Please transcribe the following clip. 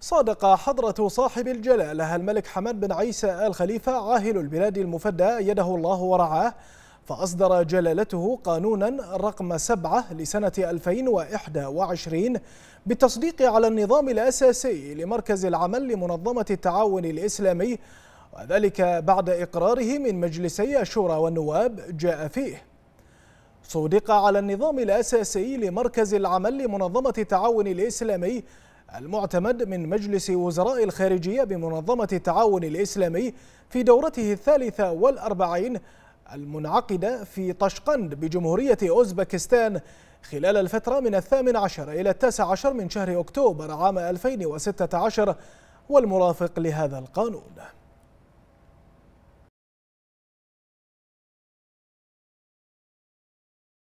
صادق حضرة صاحب الجلالة الملك حمد بن عيسى آل خليفة عاهل البلاد المفدى يده الله ورعاه فأصدر جلالته قانونا رقم 7 لسنة 2021 بالتصديق على النظام الأساسي لمركز العمل لمنظمة التعاون الإسلامي وذلك بعد إقراره من مجلسي الشورى والنواب جاء فيه صدق على النظام الأساسي لمركز العمل لمنظمة التعاون الإسلامي المعتمد من مجلس وزراء الخارجية بمنظمة التعاون الإسلامي في دورته الثالثة والأربعين المنعقدة في طشقند بجمهورية أوزبكستان خلال الفترة من الثامن عشر إلى التاسع عشر من شهر أكتوبر عام 2016 والمرافق لهذا القانون